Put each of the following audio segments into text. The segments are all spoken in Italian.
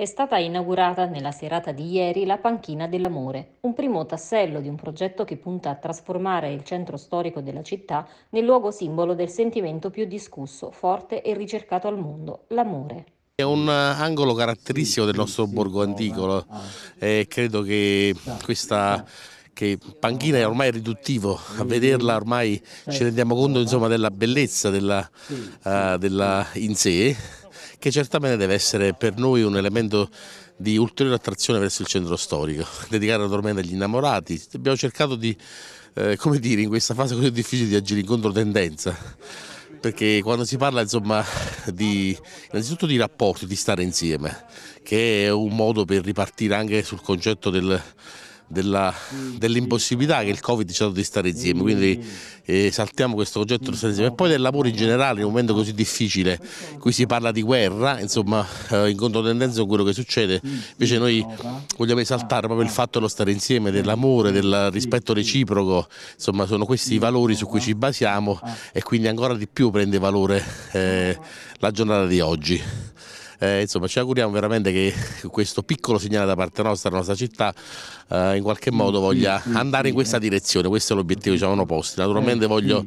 È stata inaugurata nella serata di ieri la Panchina dell'Amore, un primo tassello di un progetto che punta a trasformare il centro storico della città nel luogo simbolo del sentimento più discusso, forte e ricercato al mondo, l'amore. È un eh, angolo caratteristico del nostro borgo antico eh, e credo che questa che Panchina è ormai riduttivo, a vederla ormai ci rendiamo conto insomma, della bellezza della, uh, della in sé che certamente deve essere per noi un elemento di ulteriore attrazione verso il centro storico, dedicare naturalmente agli innamorati. Abbiamo cercato di, eh, come dire, in questa fase così difficile di agire in controtendenza, perché quando si parla insomma di, innanzitutto di rapporti, di stare insieme, che è un modo per ripartire anche sul concetto del della, mm. dell'impossibilità che il Covid ci ha dato di stare insieme, quindi mm. eh, saltiamo questo concetto e poi del lavoro in generale in un momento così difficile, qui si parla di guerra, insomma eh, in controtendenza con quello che succede, mm. invece noi vogliamo esaltare proprio il fatto dello stare insieme, dell'amore, del rispetto reciproco, insomma sono questi i valori su cui ci basiamo e quindi ancora di più prende valore eh, la giornata di oggi. Eh, insomma, ci auguriamo veramente che questo piccolo segnale da parte nostra, della nostra città, eh, in qualche modo mm, voglia mm, mm, andare in questa eh. direzione. Questo è l'obiettivo che ci avevano posti. Naturalmente eh, voglio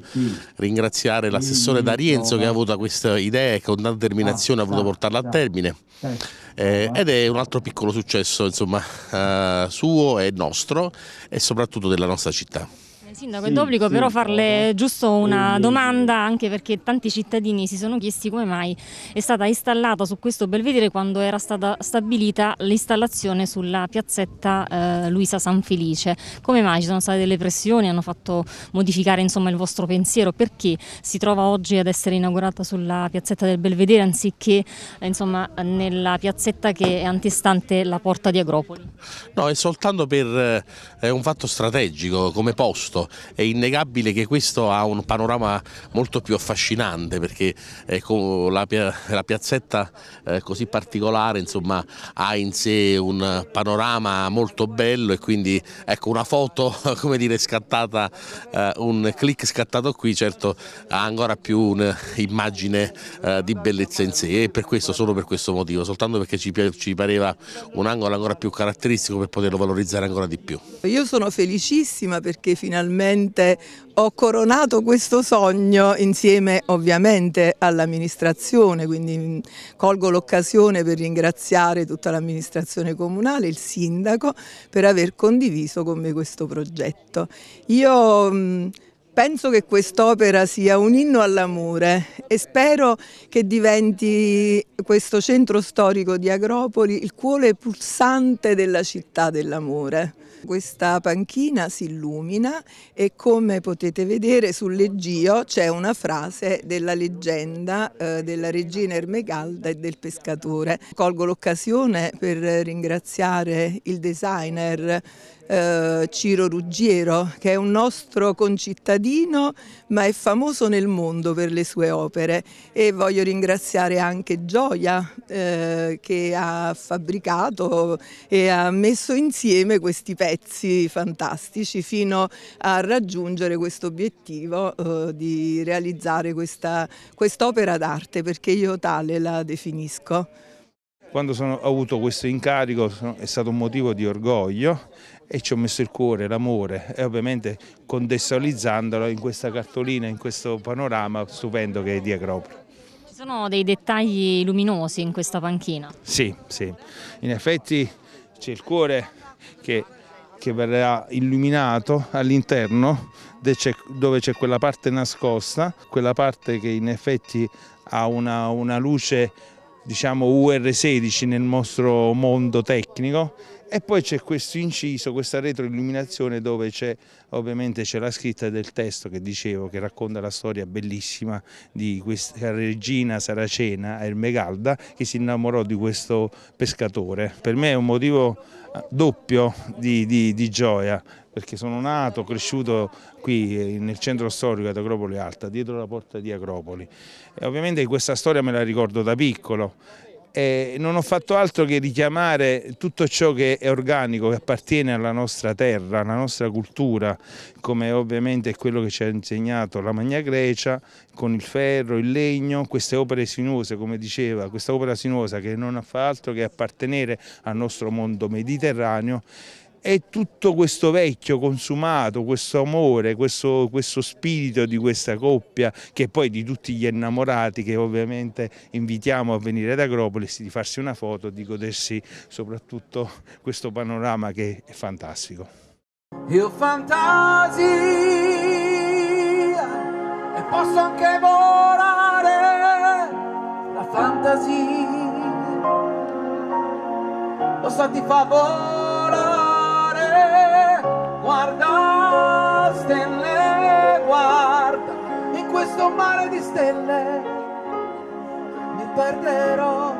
ringraziare l'assessore D'Arienzo che ha avuto questa idea e con tanta determinazione ha ah, voluto ah, portarla a ah. termine. Eh, eh ed è un altro piccolo successo insomma, eh, suo e nostro e soprattutto della nostra città. Sindaco, sì, è d'obbligo sì, però farle sì. giusto una domanda anche perché tanti cittadini si sono chiesti come mai è stata installata su questo belvedere quando era stata stabilita l'installazione sulla piazzetta eh, Luisa Sanfelice. Come mai ci sono state delle pressioni, hanno fatto modificare insomma, il vostro pensiero? Perché si trova oggi ad essere inaugurata sulla piazzetta del belvedere anziché eh, insomma, nella piazzetta che è antistante la porta di Agropoli? No, è soltanto per eh, un fatto strategico come posto è innegabile che questo ha un panorama molto più affascinante perché ecco, la, piazzetta eh, così particolare insomma, ha in sé un panorama molto bello e quindi ecco, una foto come dire, scattata, eh, un click scattato qui certo ha ancora più un'immagine eh, di bellezza in sé e per questo, solo per questo motivo, soltanto perché ci pareva un angolo ancora più caratteristico per poterlo valorizzare ancora di più. Io sono felicissima perché finalmente finalmente ho coronato questo sogno insieme ovviamente all'amministrazione, quindi mm, colgo l'occasione per ringraziare tutta l'amministrazione comunale, il sindaco, per aver condiviso con me questo progetto. Io mm, Penso che quest'opera sia un inno all'amore e spero che diventi questo centro storico di Agropoli il cuore pulsante della città dell'amore. Questa panchina si illumina e come potete vedere sul leggio c'è una frase della leggenda eh, della regina Ermegalda e del pescatore. Colgo l'occasione per ringraziare il designer eh, Ciro Ruggiero, che è un nostro concittadino, ma è famoso nel mondo per le sue opere. E voglio ringraziare anche Gioia, eh, che ha fabbricato e ha messo insieme questi pezzi fantastici fino a raggiungere questo obiettivo eh, di realizzare quest'opera quest d'arte, perché io tale la definisco. Quando sono, ho avuto questo incarico sono, è stato un motivo di orgoglio e ci ho messo il cuore, l'amore e ovviamente contestualizzandolo in questa cartolina, in questo panorama stupendo che è di Agropro. Ci sono dei dettagli luminosi in questa panchina? Sì, sì. In effetti c'è il cuore che che verrà illuminato all'interno dove c'è quella parte nascosta, quella parte che in effetti ha una, una luce diciamo UR16 nel nostro mondo tecnico e poi c'è questo inciso, questa retroilluminazione dove c'è ovviamente c'è la scritta del testo che dicevo che racconta la storia bellissima di questa regina saracena Ermegalda che si innamorò di questo pescatore. Per me è un motivo ah, doppio di, di, di gioia perché sono nato, cresciuto qui eh, nel centro storico ad Acropoli Alta, dietro la porta di Acropoli. E ovviamente questa storia me la ricordo da piccolo e non ho fatto altro che richiamare tutto ciò che è organico, che appartiene alla nostra terra, alla nostra cultura, come ovviamente è quello che ci ha insegnato la Magna Grecia, con il ferro, il legno, queste opere sinuose, come diceva, questa opera sinuosa che non fa altro che appartenere al nostro mondo mediterraneo è tutto questo vecchio consumato, questo amore, questo, questo, spirito di questa coppia che poi di tutti gli innamorati che ovviamente invitiamo a venire ad Acropolis, di farsi una foto, di godersi soprattutto questo panorama che è fantastico. Io fantasia e posso anche volare la fantasia lo so ti fa questo mare di stelle mi perderò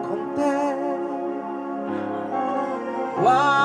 con te. Wow.